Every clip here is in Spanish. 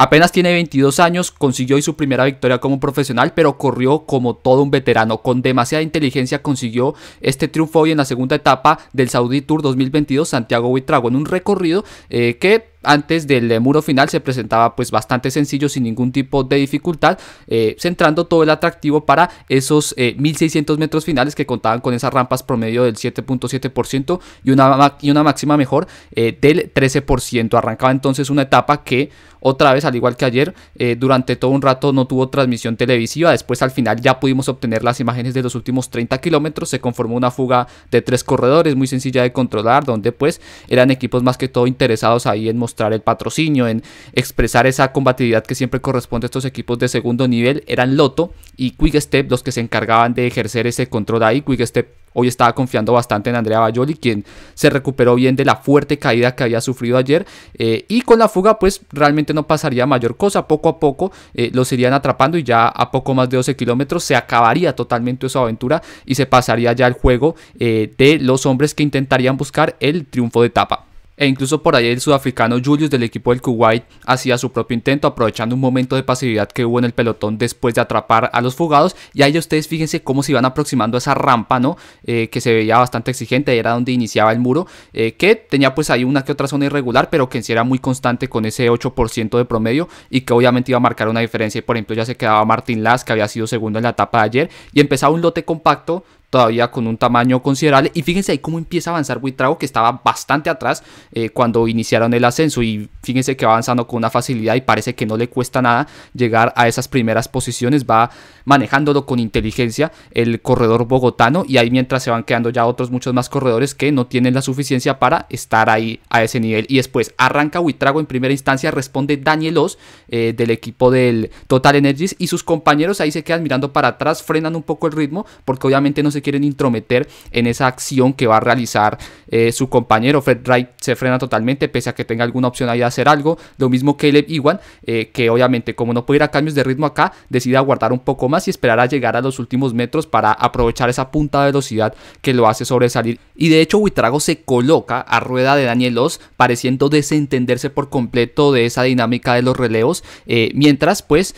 Apenas tiene 22 años, consiguió hoy su primera victoria como profesional, pero corrió como todo un veterano. Con demasiada inteligencia consiguió este triunfo hoy en la segunda etapa del Saudi Tour 2022 Santiago Buitrago, en un recorrido eh, que antes del muro final se presentaba pues bastante sencillo sin ningún tipo de dificultad eh, centrando todo el atractivo para esos 1600 eh, metros finales que contaban con esas rampas promedio del 7.7% y una, y una máxima mejor eh, del 13% arrancaba entonces una etapa que otra vez al igual que ayer durante todo un rato no tuvo transmisión televisiva después al final ya pudimos obtener las imágenes de los últimos 30 kilómetros se conformó una fuga de tres corredores muy sencilla de controlar donde pues eran equipos más que todo interesados ahí en mostrar el patrocinio, en expresar esa combatividad que siempre corresponde a estos equipos de segundo nivel, eran Loto y Quickstep Step los que se encargaban de ejercer ese control ahí. Quickstep hoy estaba confiando bastante en Andrea Bayoli, quien se recuperó bien de la fuerte caída que había sufrido ayer. Eh, y con la fuga, pues realmente no pasaría mayor cosa. Poco a poco eh, los irían atrapando y ya a poco más de 12 kilómetros se acabaría totalmente su aventura y se pasaría ya el juego eh, de los hombres que intentarían buscar el triunfo de etapa e incluso por ahí el sudafricano Julius del equipo del Kuwait hacía su propio intento aprovechando un momento de pasividad que hubo en el pelotón después de atrapar a los fugados y ahí ustedes fíjense cómo se iban aproximando a esa rampa no eh, que se veía bastante exigente era donde iniciaba el muro eh, que tenía pues ahí una que otra zona irregular pero que en sí era muy constante con ese 8% de promedio y que obviamente iba a marcar una diferencia por ejemplo ya se quedaba Martín Las que había sido segundo en la etapa de ayer y empezaba un lote compacto todavía con un tamaño considerable. Y fíjense ahí cómo empieza a avanzar Buitrago, que estaba bastante atrás eh, cuando iniciaron el ascenso. Y fíjense que va avanzando con una facilidad y parece que no le cuesta nada llegar a esas primeras posiciones. Va manejándolo con inteligencia el corredor bogotano. Y ahí mientras se van quedando ya otros muchos más corredores que no tienen la suficiencia para estar ahí a ese nivel. Y después arranca Buitrago en primera instancia, responde Daniel Oz eh, del equipo del Total Energies. Y sus compañeros ahí se quedan mirando para atrás, frenan un poco el ritmo porque obviamente no se quieren intrometer en esa acción que va a realizar eh, su compañero. Fred Wright se frena totalmente, pese a que tenga alguna opción ahí de hacer algo. Lo mismo Caleb Iwan, eh, que obviamente, como no puede ir a cambios de ritmo acá, decide aguardar un poco más y esperar a llegar a los últimos metros para aprovechar esa punta de velocidad que lo hace sobresalir. Y de hecho, Buitrago se coloca a rueda de Daniel Oz, pareciendo desentenderse por completo de esa dinámica de los relevos, eh, mientras pues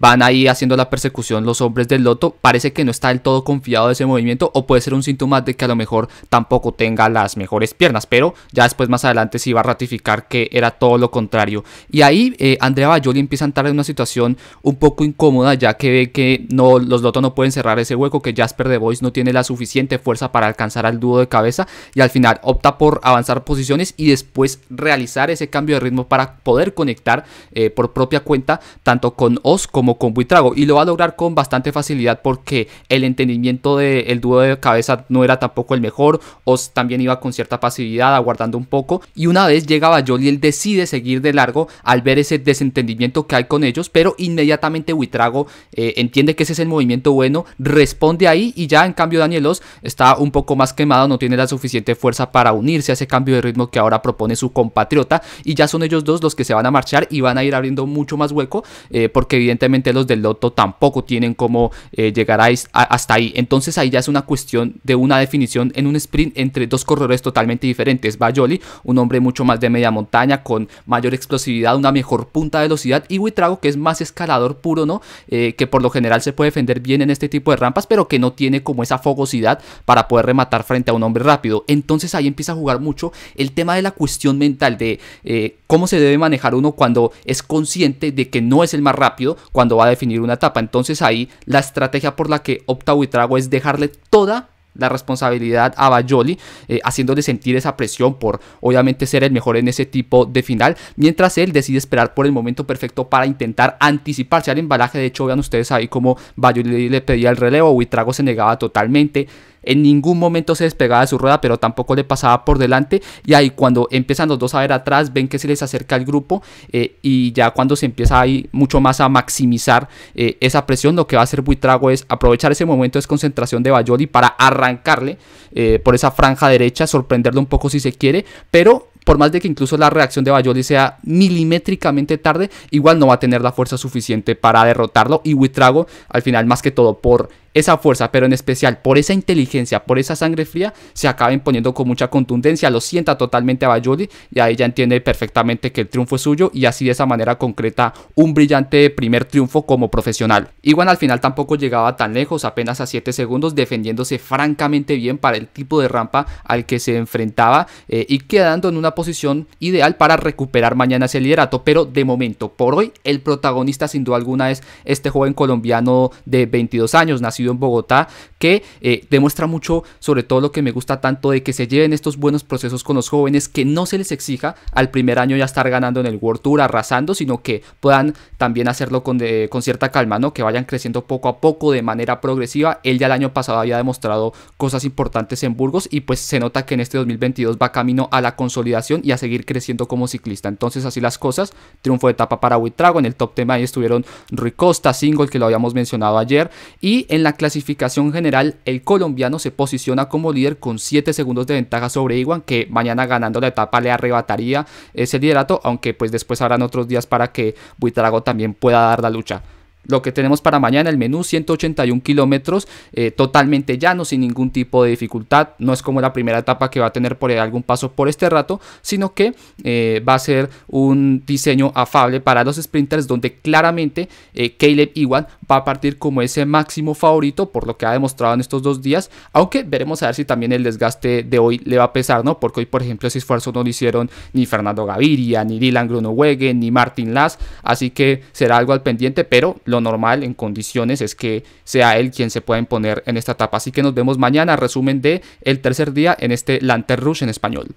van ahí haciendo la persecución los hombres del Loto. Parece que no está del todo confiado de ese movimiento o puede ser un síntoma de que a lo mejor tampoco tenga las mejores piernas, pero ya después más adelante se iba a ratificar que era todo lo contrario. Y ahí eh, Andrea Bayoli empieza a entrar en una situación un poco incómoda ya que ve que no, los Lotos no pueden cerrar ese hueco, que Jasper de Bois no tiene la suficiente fuerza para alcanzar al dúo de cabeza y al final opta por avanzar posiciones y después realizar ese cambio de ritmo para poder conectar eh, por propia cuenta tanto con Oz como con Buitrago y lo va a lograr con bastante facilidad porque el entendimiento de el dúo de cabeza no era tampoco el mejor, os también iba con cierta pasividad, aguardando un poco, y una vez llegaba Bayol él decide seguir de largo al ver ese desentendimiento que hay con ellos, pero inmediatamente Huitrago eh, entiende que ese es el movimiento bueno, responde ahí y ya en cambio Daniel Oz está un poco más quemado, no tiene la suficiente fuerza para unirse a ese cambio de ritmo que ahora propone su compatriota y ya son ellos dos los que se van a marchar y van a ir abriendo mucho más hueco eh, porque evidentemente los del Loto tampoco tienen cómo eh, llegar hasta ahí, entonces ahí ya es una cuestión de una definición en un sprint entre dos corredores totalmente diferentes. Bayoli, un hombre mucho más de media montaña, con mayor explosividad, una mejor punta de velocidad, y Huitrago, que es más escalador puro, ¿no? Eh, que por lo general se puede defender bien en este tipo de rampas, pero que no tiene como esa fogosidad para poder rematar frente a un hombre rápido. Entonces ahí empieza a jugar mucho el tema de la cuestión mental, de eh, cómo se debe manejar uno cuando es consciente de que no es el más rápido cuando va a definir una etapa. Entonces ahí la estrategia por la que opta Huitrago es dejarle toda la responsabilidad a Bayoli, eh, haciéndole sentir esa presión por obviamente ser el mejor en ese tipo de final, mientras él decide esperar por el momento perfecto para intentar anticiparse al embalaje. De hecho, vean ustedes ahí como Bayoli le pedía el relevo, Trago se negaba totalmente en ningún momento se despegaba de su rueda, pero tampoco le pasaba por delante. Y ahí cuando empiezan los dos a ver atrás, ven que se les acerca el grupo eh, y ya cuando se empieza ahí mucho más a maximizar eh, esa presión, lo que va a hacer Buitrago es aprovechar ese momento de concentración de Bayoli para arrancarle eh, por esa franja derecha, sorprenderle un poco si se quiere, pero por más de que incluso la reacción de Bayoli sea milimétricamente tarde, igual no va a tener la fuerza suficiente para derrotarlo. Y Witrago, al final, más que todo por esa fuerza, pero en especial por esa inteligencia, por esa sangre fría, se acaba imponiendo con mucha contundencia, lo sienta totalmente a Bayoli y ahí ya entiende perfectamente que el triunfo es suyo y así de esa manera concreta un brillante primer triunfo como profesional. Igual al final tampoco llegaba tan lejos, apenas a 7 segundos, defendiéndose francamente bien para el tipo de rampa al que se enfrentaba eh, y quedando en una posición ideal para recuperar mañana ese liderato, pero de momento, por hoy, el protagonista sin duda alguna es este joven colombiano de 22 años, nacido en Bogotá, que eh, demuestra mucho sobre todo lo que me gusta tanto de que se lleven estos buenos procesos con los jóvenes, que no se les exija al primer año ya estar ganando en el World Tour, arrasando, sino que puedan también hacerlo con, eh, con cierta calma, ¿no? Que vayan creciendo poco a poco, de manera progresiva. Él ya el año pasado había demostrado cosas importantes en Burgos y pues se nota que en este 2022 va camino a la consolidación y a seguir creciendo como ciclista. Entonces, así las cosas. Triunfo de etapa para Huitrago. En el top tema ahí estuvieron Rui Costa, Single, que lo habíamos mencionado ayer. Y en la clasificación general, el colombiano se posiciona como líder con 7 segundos de ventaja sobre Iwan, que mañana ganando la etapa le arrebataría ese liderato, aunque pues después habrán otros días para que Buitrago también pueda dar la lucha lo que tenemos para mañana, el menú 181 kilómetros, eh, totalmente llano, sin ningún tipo de dificultad. No es como la primera etapa que va a tener por algún paso por este rato, sino que eh, va a ser un diseño afable para los sprinters donde claramente eh, Caleb Iwan va a partir como ese máximo favorito por lo que ha demostrado en estos dos días, aunque veremos a ver si también el desgaste de hoy le va a pesar, ¿no? Porque hoy, por ejemplo, ese esfuerzo no lo hicieron ni Fernando Gaviria, ni Dylan Grunowegue, ni Martin Las, así que será algo al pendiente, pero lo normal en condiciones es que sea él quien se pueda imponer en esta etapa. Así que nos vemos mañana, resumen de el tercer día en este Lanter Rush en español.